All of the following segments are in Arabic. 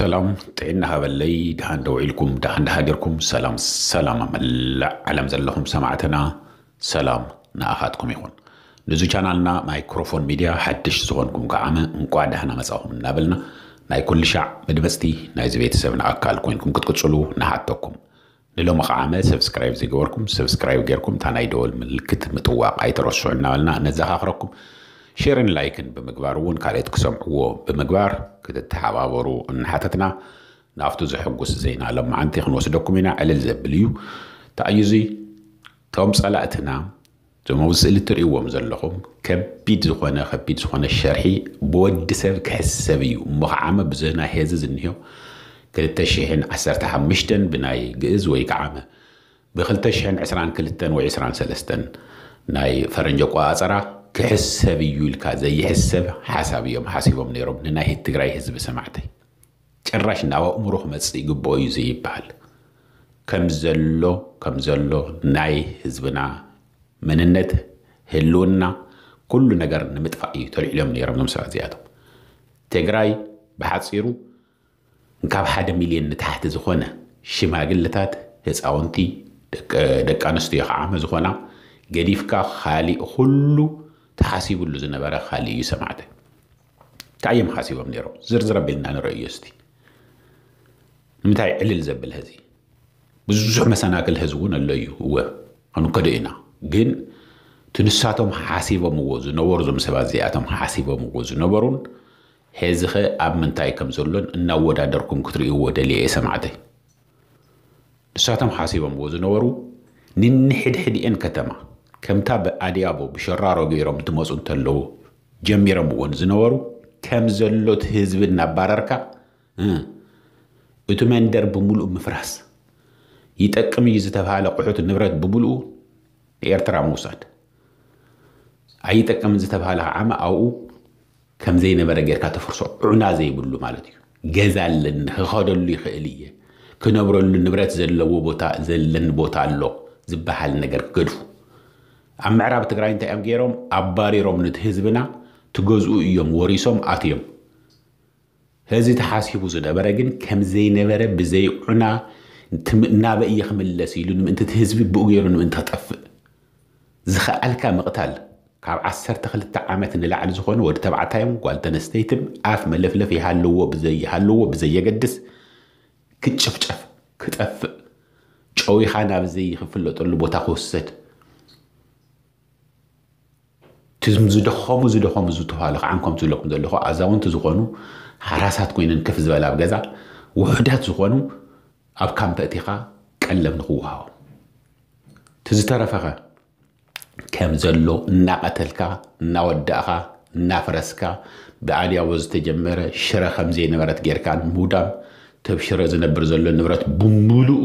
ሰላም ጥዕና ሃበለይ ድሓን ደው ኢልኩም ድሓን ድሓዲርኩም ሰላም ሰላም መላእ ዓለም ዘለኹም ሰማዕትና ሰላም ንኣኻትኩም ይኹን ንዚ ቻናልና ማይክሮፎን ሚድያ ሓድሽ ዝኾንኩም ከዓመ እንቋ ዳህና መፃኹም እናበልና ናይ ኩሉ ሻዕ መድመፅቲ ናይዚ ቤተሰብና ኣካል ኮይንኩም ክትቅፅሉ ንሓተኩም ንሎሚ ከዓመ ሰብስክራይብ ዘይገበርኩም ሰብስክራይብ ገይርኩም እታ ናይ ደወል ምልክት ምጥዋቕ ኣይተረስዑ እናበልና ነዘኻኽረኩም ሼርን ላይክን ብምግባር እውን ካልኦት ክሰምዕዎ ብምግባር ክትተሓባበሩ እናሓተትና ናብቲ ዘሕጉስ ዜና ለመዓንቲ ክንወስደኩም ኢና ዕልል ዘብል እዩ ታእዩ እዚ እቶም ፀላእትና እዞም ኣብ ስእሊ እትርእይዎም ዘለኹም ከቢድ ዝኾነ ከቢድ ዝኾነ ሸርሒ ብወዲ ሰብ ክሕሰብ እዩ እሞ ከዓመ ብዝህና ሄዚ ዝኒሄ 215 ብናይ ግእዝ ወይ ከዓ ብ 222 ወይ 23 ናይ ፈረንጂ ኣቆፃፀራ كحسب يولك زي حسب حساب يوم حاسبهم نيرم نناهي تقرأي حزب سمعتي كراش ناوى أمروه مصري قبوي زي بحال كم زلو كم زلو ناي حزبنا من النت هلونا كل نجار نمتفقي تولي اليوم نيرم نمسرع زيادهم تقرأي بحاصيرو نكاب حدا مليون نتحت زخونا شما قلتات هز أونتي دك, دك أنستيخ عام زخونا قديفك خالي خلو تحاسب اللي زنبرة خالي يسمعته تعيم حاسبهم نيرو زر زر بيننا نرو يستي نمتعي علل زبل هذي بزوح مثلا أكل هزون اللي هو أنو كدئنا جن تنساتهم حاسبه موزو نورو زم سبا زياتهم حاسبه موزو نورون هزخة أب من تاي كم زلون نودا دركم كتري هو دليل سمعته نساتهم حاسبه موزو نورو نن حد حد إن كتمه ከምታ ብኣድያቦ ብሸራሮ ገይሮም ትመፁ እንተለዉ ጀሚሮም እውን ዝነበሩ ከም ዘሎት ህዝቢ እናባረርካ እቲ መንደር ብምሉእ ምፍራስ ይጠቅም እዩ ዝተባሃለ ቁሑት ንብረት ብምሉኡ ንኤርትራ ምውሳድ ኣይጠቅምን ዝተባሃለ ዓመ ኣብኡ ከም ዘይነበረ ጌርካ ተፍርሶ ዑና ዘይብሉ ማለት እዩ ገዛ ኣለኒ ክኸደሉ ይኽእል እየ ክነብረሉ ንብረት ዘለዎ ቦታ ዘለኒ ቦታ ኣሎ ዝበሃል ነገር ክገድፉ ام معراب تقرأ انت ام جيروم عباري روم نتهزبنا تقوزو ايوم وريسوم اتيوم هزي تحاسي بوزد ابراجن كم زي نبرة بزي عنا نابا ايخم اللاسي لونم انت تهزبي بو جيروم انت تطف زخالك مقتال كاب عسر تخل التعامات ان لعل زخون ورد تبعتايم قوال تنستيتم اف ملفلفي هالو بزي هالو بزي يقدس كتشف شف كتف شوي خانا بزي خفلو طلبو تاخو السيتم እቲ ዝደኸቡ ዝደኸሙ ዝተባሃሉ ከዓን ከም ዝለኩም ዘለኹ ኣዛውንቲ ዝኾኑ ሓራሳት ኮይነን ከፍ ዝበላ ኣብ ገዛ ውሕዳት ዝኾኑ ኣብ ካምፕ እቲኻ ቀለም ንኽወሃቦ እቲ ከም ዘሎ እናቐተልካ እናወዳእኻ እናፈረስካ ብኣድያቦ ዝተጀመረ ሽረ ከምዘይነበረት ጌርካ ንምውዳም ተብ ሽረ ዝነብር ዘሎ ንብረት ብምሉኡ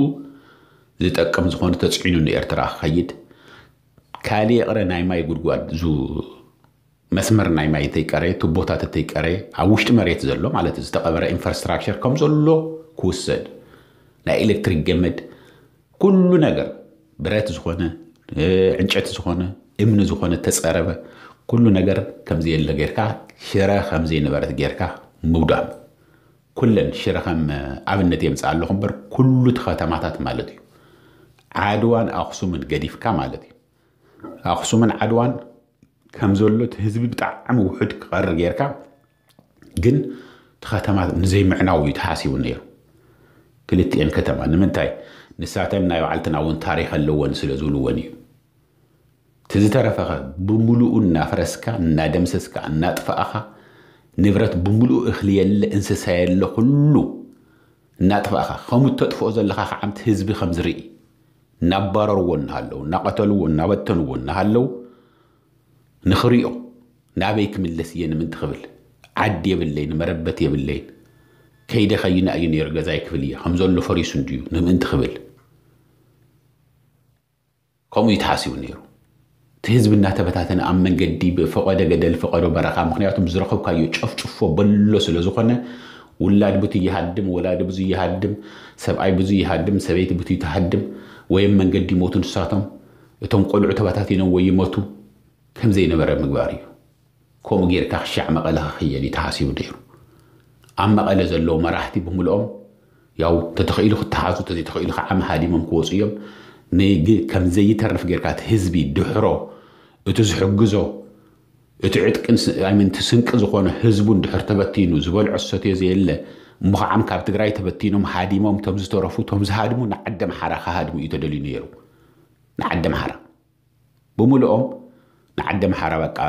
ዝጠቅም ዝኾኑ ተፅዒኑ ንኤርትራ ክኸይድ ካሊ የቕረ ናይ ማይ ጉድጓድ ዙ መስመር ናይ ማይ እተይቀረ ትቦታት እተይቀረ ኣብ ውሽጢ መሬት ዘሎ ማለት ዝተቐበረ ኢንፍራስትራክቸር ከም ዘሎ ክውሰድ ናይ ኤሌክትሪክ ገመድ ኩሉ ነገር ብረት ዝኾነ ዕንጨት ዝኾነ እምኒ ዝኾነ ተፀረበ ኩሉ ነገር ከምዚ የለ ጌርካ ሽረ ከምዘይነበረት ጌርካ ምውዳም ኩለን ሽረ ከም ኣብነት የምፅእ ኣለኹ እምበር ኩሉ ቲ ከተማታት ማለት እዩ ዓድዋን ኣክሱምን ገዲፍካ ማለት እዩ ኣኽሱምን ዓድዋን ከም ዘሎ እቲ ህዝቢ ብጣዕሚ ውሕድ ክቐርብ ጌርካ ግን እቲ ከተማ ንዘይምዕናው እዩ ተሓሲቡ ነይሩ ክልቲኤን ከተማ ንምንታይ ንሳተን ናይ ባዕልትና እውን ታሪክ ኣለወን ስለ ዝብልዎን እዩ እቲ ዝተረፈኸ ብምሉኡ እናፈረስካ እናደምሰስካ እናጥፋእኻ ንብረት ብምሉኡ እኽሊ የለ እንስሳ የለ ኩሉ እናጥፋእኻ ከምኡ እተጥፍኦ ዘለኻ ከዓ እቲ ህዝቢ ከም ዝርኢ نبررون هالو نقتلون نبتنون هالو نخريو نابيك من لسيان من تخبل عدي بالليل مربتي بالليل كيدا خينا أين يرجع زيك فيلي همزون لفريسون ديو نم أنت خبل كم يتحاسبون يرو تهز النات بتاعتنا من جدي بفقد جدل فقد وبركة مخنياتهم زرقوا كايو شف شفوا بلو سلزقنا ولاد بتي يهدم ولاد بزي يهدم سبعي بزي يهدم سبيت بتي تهدم ويم من قد يموتون ساتم يتنقلوا عتباتاتنا ويموتوا كم زي نبرة مقباري كوم غير كخشع مقالها خيالي تحاسيو ديرو أما قال زلو مراحتي بهم الأم ياو تتخيلوا تحاسو تزي تخيلوا عم هادي من قوسيهم نيجي كم زي ترف غير كات هزبي دحرو اتزحجزو اتعتقن أي من تسنق زخون هزبون دحر تبتينو عصتي زي اللي እሞ ከዓ ካብ ትግራይ ተበቲኖም ሃዲሞም ቶም ዝተረፉ ቶም ዝሃድሙ ንዓደ መሓራ ካሃድሙ እዩ ተደልዩ ነይሩ ንዓደ መሓራ ብምልኦም ንዓደ መሓራ በቃ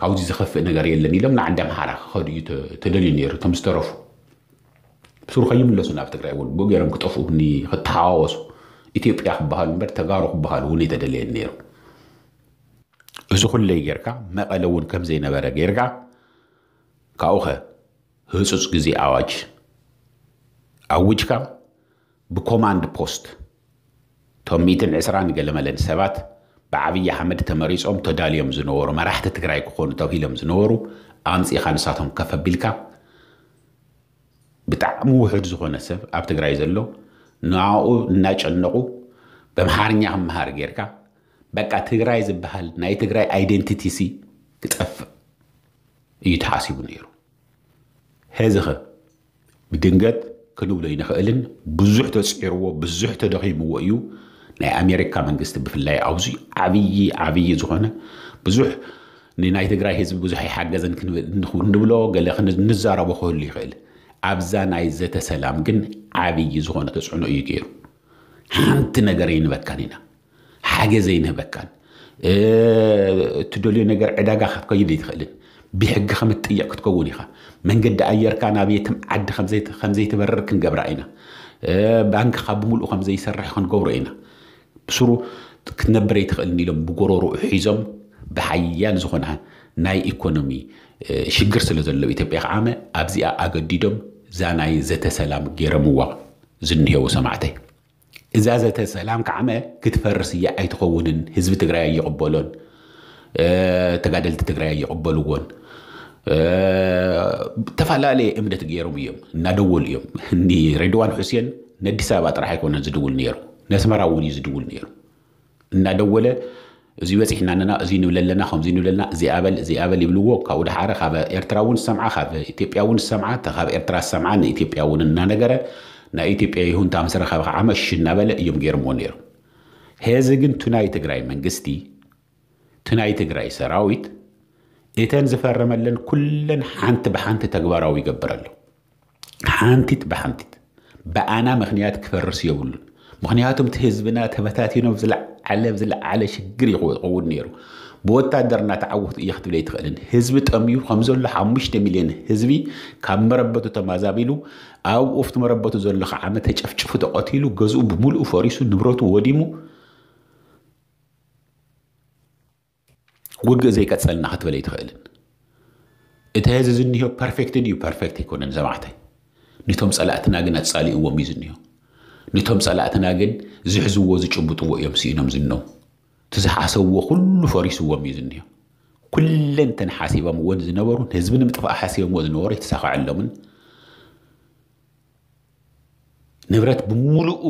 ካብዚ ዝኸፍእ ነገር የለን ኢሎም ንዓደ መሓራ ክኸዱ እዩ ተደልዩ ነይሩ ቶም ዝተረፉ ብስሩ ከይምለሱ ናብ ትግራይ እውን ብኡ ገይሮም ክጠፍኡ ክተሓዋወሱ ኢትዮጵያ ክበሃሉ እምበር ተጋሩ ክበሃሉ እውን የተደለየን ነይሩ እዚ ኩለይ ጌርካ መቐለ እውን ከም ዘይነበረ ጌርካ ካብኡ ኸ ህፁፅ ግዜ ኣዋጅ ኣዊጅካ ብኮማንድ ፖስት እቶም ዕስራን ገለመለን ሰባት ብዓብዪ ሓመድ ተመሪፆም ተዳልዮም ዝነበሩ መራሕቲ ትግራይ ክኾኑ ተባሂሎም ዝነበሩ ኣምፂኢኻ ንሳቶም ከፈቢልካ ብጣዕሚ ውሕድ ዝኾነ ሰብ ኣብ ትግራይ ዘሎ ንኡ እናጨነቑ ብምሃርኛ ክምሃር ጌርካ በቃ ትግራይ ዝበሃል ናይ ትግራይ ኣይደንቲቲ ሲ ክጠፍእ እዩ ተሓሲቡ ነይሩ ሕዚ ኸ ብድንገት ክንብሎ ይንኽእልን ብዙሕ ተፅዒርዎ ብዙሕ ተደኺምዎ እዩ ናይ ኣሜሪካ መንግስቲ ብፍላይ ኣብዚ ዓብይ ዓብይ ዝኾነ ብዙሕ ንናይ ትግራይ ህዝቢ ብዙሕ ይሓገዘን ንብሎ ገለ ንዛረቦ ክህሉ ይኽእል ኣብዛ ናይ ዘተሰላም ግን ዓብይ ዝኾነ ተፅዕኖ እዩ ገይሩ ሓንቲ ነገር ይንበካን ኢና ሓገዘ ይንህበካን እትደልዮ ነገር ዕዳጋ ከይድ ይትኽእልን ብሕጊ ከም ከምትጥየቕ ክትከውን ኢኻ መንገዲ ኣየርካ ናብየትም ዓዲ ከምዘይትበርር ክንገብራ ኢና ባንኪካ ብምሉእ ከምዘይሰርሕ ክንገብሮ ኢና ብስሩ ክትነብረ ይትኽእልኒ ኢሎም ብጎረርኡ ሒዞም ብሓያል ዝኾነ ናይ ኢኮኖሚ ሽግር ስለ ዘለዎ ኢትዮጵያ ከዓመ ኣብዚኣ ኣገዲዶም እዛ ናይ ዘተሰላም ገይረምዋ ዝንሄቡ ሰማዕተይ እዛ ዘተሰላም ከዓመ ክትፈርስ እያ ኣይትኸውንን ህዝቢ ትግራይ ኣይቕበሎን ተጋደልቲ ትግራይ ኣይቕበልዎን ዝተፈላለየ እምነት ገይሮም እዮም እናደወሉ እዮም ንሬድዋን ሑሴን ንኣዲስ ኣበባ ጥራሕ ኣይኮነን ዝድውል ነይሩ ነስመራ እውን እዩ ዝድውል ነይሩ እናደወለ እዚ በፂሕና ነና እዚ ንብል ኣለና ከምዚ ንብል ኣለና እዚ ኣበል እዚ ኣበል ይብልዎ ካብኡ ድሓረ ካብ ኤርትራ እውን ዝሰምዓ ካብ ኢትዮጵያ እውን ዝሰምዓ ካብ ኤርትራ ዝሰምዓ ንኢትዮጵያ እውን እናነገረ ናይ ኢትዮጵያ ይሁንታ ምስ ረኸበ ከዓ መሽ እናበለ እዮም ገይሮምዎ ነይሩ ሕዚ ግን ቱናይ ትግራይ መንግስቲ ቱናይ ትግራይ ሰራዊት እተን ዝፈረመለን ኩለን ሓንቲ ብሓንቲ ተግባራዊ ይገብረሉ ሓንቲት ብሓንቲት ብኣና ምክንያት ክፈርስ የብሉን ምክንያቱም እቲ ህዝብና ተበታቲኖ ብዝለዓለ ብዝለዓለ ሽግር ይኸውን ነይሩ ብወታደር እናተዓወቱ እየ ክትብል ኣይትኽእልን ህዝቢ ጠምዩ ከምዘሎ ሓሙሽተ ሚልዮን ህዝቢ ካብ መረበቱ ተማዛቢሉ ኣብ ኦፍቲ መረበቱ ዘሎ ከዓ ተጨፍጭፉ ተቐቲሉ ገዝኡ ብምሉእ ፈሪሱ ንብረቱ ወዲሙ ውግእ ዘይቀፀልና ክትበለ ይትኽእልን እቲ ህዚ ዝኒሆ ፐርፌክት ድዩ ፐርፌክት ኣይኮነን ዘማዕታይ ነቶም ፀላእትና ግን ኣትፃሊእዎም እዩ ዝኒሆ ነቶም ፀላእትና ግን ዝሕዝዎ ዝጭብጥዎ እዮም ስኢኖም ዝነው እቲ ዝሓሰብዎ ኩሉ ፈሪስዎም እዩ ዝኒሆ ኩለንተን ሓሲቦምዎን ዝነበሩ ህዝቢ ንምጥፋእ ሓሲቦምዎ ዝነበሩ የተሳኽዐሎምን ንብረት ብምሉኡ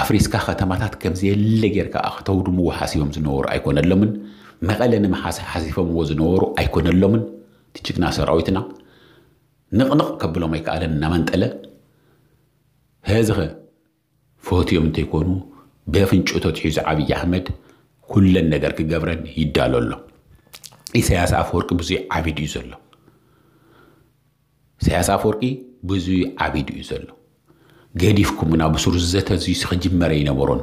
ኣፍሪስካ ከተማታት ከምዘየለ ጌርካ ከተውድምዎ ሓሲቦም ዝነበሩ ኣይኮነሎምን መቐለንም ዎ ዝነበሩ ኣይኮነሎምን እቲ ጅግና ሰራዊትና ንቕንቕ ከብሎም ኣይከኣለን እናመንጠለ ህዚ ኸ ፈትዮም እንተይኮኑ ብፍንጭቶት ሒዙ ዓብዪ ኣሕመድ ኩለን ነገር ክገብረን ይዳሎ ኣሎ ኢሳያስ ኣፈወርቂ ብዙይ ዓቢድ እዩ ዘሎ ኢሳያስ ኣፈወርቂ ብዙይ ዓቢድ እዩ ዘሎ ገዲፍኩምና ብሱር ዘተ እዙይ ስክጅመረ ይነበሮን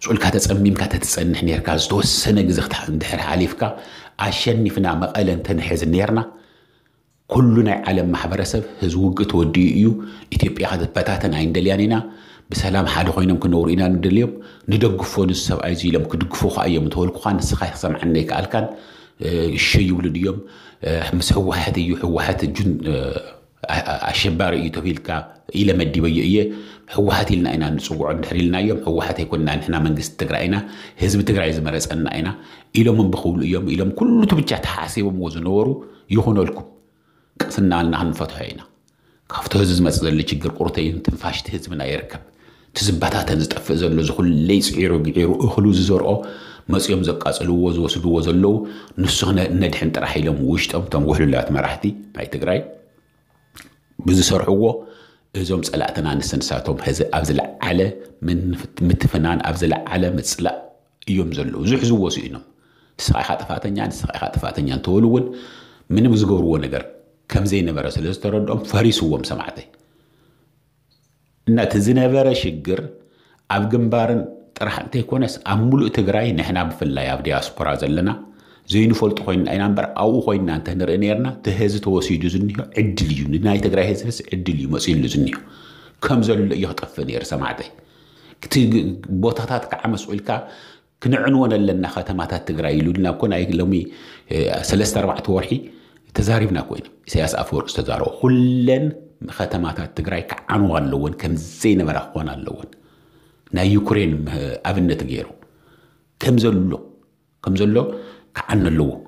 شغل كاتت أمي كاتت سن إحنا يركز دو سنة جزخت عند هر عليفك عشان نفنا مقالا تنحز نيرنا كلنا على محبرسب هزوج توديو إتبي عاد بتاتا عند ليانينا بسلام حال خوينم كنورينا ندليب ندق فون السب أيزي لم كدق فوق أيام تقول قان سخي خصم عنك ألكان الشيء ولديم مسوى هذه يحوى هذا جن ኣሸባሪ እዩ ተቢልካ ኢለ መዲበዮ እየ ሕወሓት ኢልና ኢና ንፅውዖ ድሕሪ ኢልናዮም ሕወሓት ኣይኮንና ንሕና መንግስቲ ትግራይ ኢና ህዝቢ ትግራይ ዝመረፀና ኢና ኢሎምን ብክብሉ እዮም ኢሎም ኩሉ እቲ ብቻ ተሓሲቦምዎ ዝነበሩ ይኹነልኩም ቅስና ኢልና ክንፈትሖ ኢና ካብቲ ህዝቢ ዝመፅእ ዘሎ ችግር ቁርተይን ትንፋሽቲ ህዝብና ይርከብ ትዝባታተን ዝባታተን ዝጠፍእ ዘሎ ዝኩለይ ፅዒሩ ግዒሩ እኽሉ ዝዘርኦ መፅኦም ዘቃፅልዎ ዝወስድዎ ዘለው ንሱ ነድሕን ጥራሕ ኢሎም ውሽጦም እቶም ውሕሉላት መራሕቲ ናይ ትግራይ ብዝሰርሕዎ እዞም ፀላእትና ንስንሳቶም ሕዚ ኣብ ዝለዓለ ምትፍናን ኣብ ዝለዓለ ምፅላእ እዮም ዘለዉ ዝሕዝወሱ ኢኖም ንስኻ ጥፋተኛ ንስኻ ጥፋተኛ እንትበሉ እውን ምንም ዝገብርዎ ነገር ከምዘይነበረ ስለ ዝተረድኦም ፈሪስዎም ሰማዕተይ እናቲ ዝነበረ ሽግር ኣብ ግንባርን ጥራሕ እንተይኮነስ ኣብ ሙሉእ ትግራይ ንሕና ብፍላይ ኣብ ዲያስፖራ ዘለና ዘይንፈልጦ ኮይንና ኢና እምበር ኣብኡ ኮይና እንተ ንርኢ ነርና እቲ ህዝቢ ተወሲዱ ዝኒሆ ዕድል እዩ ንናይ ትግራይ ህዝብስ ዕድል እዩ መፂሉ ዝኒሆ ከም ዘሎ እዩ ክጠፍእ ነይሩ ሰማዕተይ እቲ ቦታታት ከዓ መስዑልካ ክንዕንወን ኣለና ከተማታት ትግራይ ኢሉልና ኮ ናይ ሎሚ ሰለስተ ኣርባዕተ ወርሒ ተዛሪብና ኮይኑ ኢሳያስ ኣፈወርቂ ዝተዛረቡ ኩለን ከተማታት ትግራይ ክዓንዎ ኣለዎን ከም ዘይነበራ ክኾን ኣለዎን ናይ ዩክሬን ኣብነት ገይሩ ከም ዘሎ ከም ዘሎ كعن اللو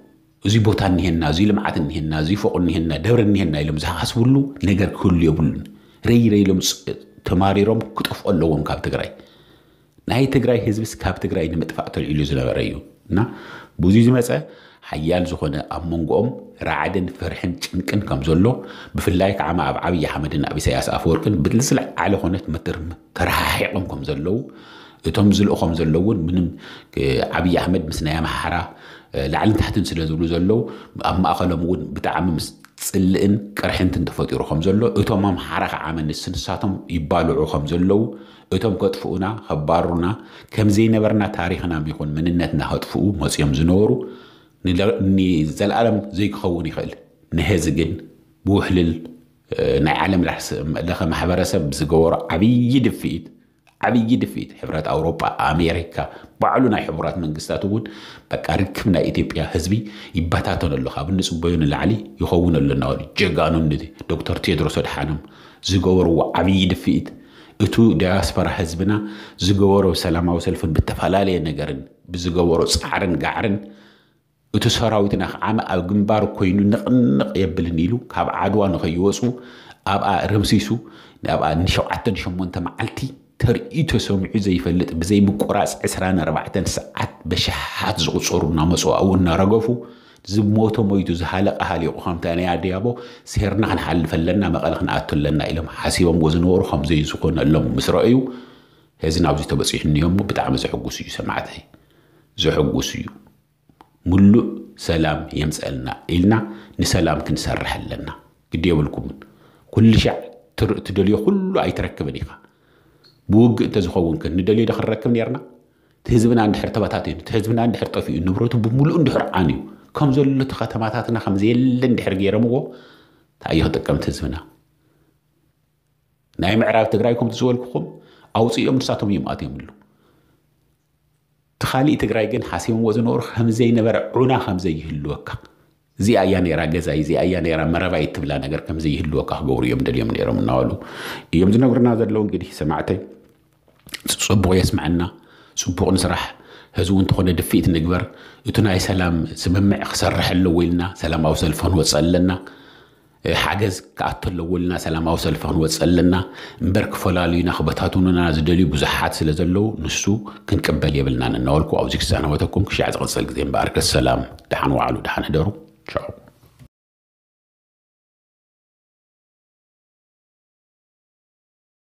زي بوتان نهينا زي لمعات نهينا زي فوق نهينا دور نهينا يلم زي حاس بلو نگر كل يبلن ري ري لم تماري روم كتف اللوهم كاب تقرأي نهي تقرأي هزبس كاب تقرأي نمتفاع تلعيلو زي لغريو نا بوزي زي مسا حيال زخونا أمونغ رعدن فرحن چنكن كم زلو بفلاي كعما أب عبي حمدن أبي سياس أفوركن بدلسل على خونات متر مترهايقن كم زلو እቶም ዝልእኾም ዘለው እውን ምንም ዓብዪ ኣሕመድ ምስ ናይ ኣምሓራ ላዕልን ታሕትን ስለ ዝብሉ ዘለው ኣብ ማእኸሎም እውን ብጣዕሚ ምስ ፅልእን ቅርሕንትን ተፈጢሩ ከም ዘሎ እቶም ኣምሓራ ከዓ መንስ ንሳቶም ይባልዑ ከም ዘለው እቶም ከጥፍኡና ከባሩና ከምዘይነበርና ታሪክና ይኹን ምንነትና ከጥፍኡ መፅኦም ዝነበሩ ንዘለኣለም ዘይክኸውን ይኽእል ንህዚ ግን ብውሕልል ናይ ዓለም ላሕሲ ለኸ ማሕበረሰብ ዝገበሮ ዓብይ ድፍኢት عبي دفيت حبرات أوروبا أمريكا بعلونا حبرات من قستاتون بك أركبنا إثيوبيا هزبي يبتاتون اللو خابن سبيون العلي يخون اللو ناري جيغانون ندي دكتور تيدروس الحانم زغورو عبي دفيت اتو دياسبرا هزبنا زغورو سلام وسلفن بتفالالي نجرن بزغورو صحرن قعرن እቲ ሰራዊትና ከዓ ኣብ ግንባር ኮይኑ ንቕንቕ የብልን ኢሉ ካብ ዓድዋ ንኸይወፁ ኣብኣ ረምሲሱ ኣብኣ ንሸውዓተን ሸሞንተ መዓልቲ ترئيتو سمعو زيفلط بزي مقراص 24 ساعات بشحات زقصرو نامصو او نرغفو ዝሞቶ ሞይቱ ዝሃለቀ ሃሊቑ ከምታናያ ድያቦ ሲሄርና ክንሓልፈለና መቐለ ክንኣቱለና ኢሎም ሓሲቦም ዝነበሩ ከምዘይ ዝኾነ ኣሎም ምስ ረአዩ ሕዚ ናብዚ ተበፂሑ እኒሆ እሞ ብጣዕሚ ዘሕጉስ እዩ ሰማዕተይ ዘሕጉስ እዩ ሙሉእ ሰላም የምፀልና ኢልና ንሰላም ክንሰርሕ ኣለና ግድ የብልኩምን ኩሉ ሻዕ ትደልዮ ኩሉ ኣይትረክብን ኢኻ ብውግእ እንተዝኸውን ግን ንደልዩ ዶ ክንረክብ ነርና እቲ ህዝብና እንድሕር ተበታትዩ እቲ ህዝብና እንድሕር ጠፊኡ ንብረቱ ብምሉእ እንድሕር ዓን እዩ ከም ዘሎ እቲ ከተማታትና ከምዘየለ እንድሕር ገይረምዎ ታየ ክጥቀምቲ ህዝብና ናይ ምዕራብ ትግራይ ከምቲ ዝበልክኹም ኣውፅኦም ንሳቶም እዮም ኣትዮም ኣሉ እቲ ካሊእ ትግራይ ግን ሓሲቦምዎ ዝነበሩ ከምዘይነበረ ዑና ከምዘይህልወካ እዚኣ እያ ነራ ገዛይ እዚኣ እያ ነራ መረባይ ትብላ ነገር ከምዘይህልወካ ክገብሩ እዮም ደልዮም ነይሮም እናበሉ እዮም ዝነግርና ዘለዉ እንግዲህ ሰማዕተይ ፅቡቕ የስምዐና ፅቡቕ ንስራሕ ህዝቡ እንተኾነ ድፊኢት ንግበር እቲ ናይ ሰላም ስምምዕ ክሰርሕ ኣለዎ ኢልና ሰላማዊ ሰልፊ ክንወፅእ ኣለና ሓገዝ ክኣቶ ኣለዎ ኢልና ሰላማዊ ሰልፊ ክንወፅእ ኣለና እምበር ክፈላለዩና ክበታትኑና ዝደልዩ ብዙሓት ስለ ዘለዉ ንሱ ክንቅበል የብልናን እናበልኩ ኣብዚ ክሰናበተኩም ክሻዕ ዝቕፅል ግዜ እምበኣርከ ሰላም ድሓን ዋዕሉ ድሓን ህደሩ ቻው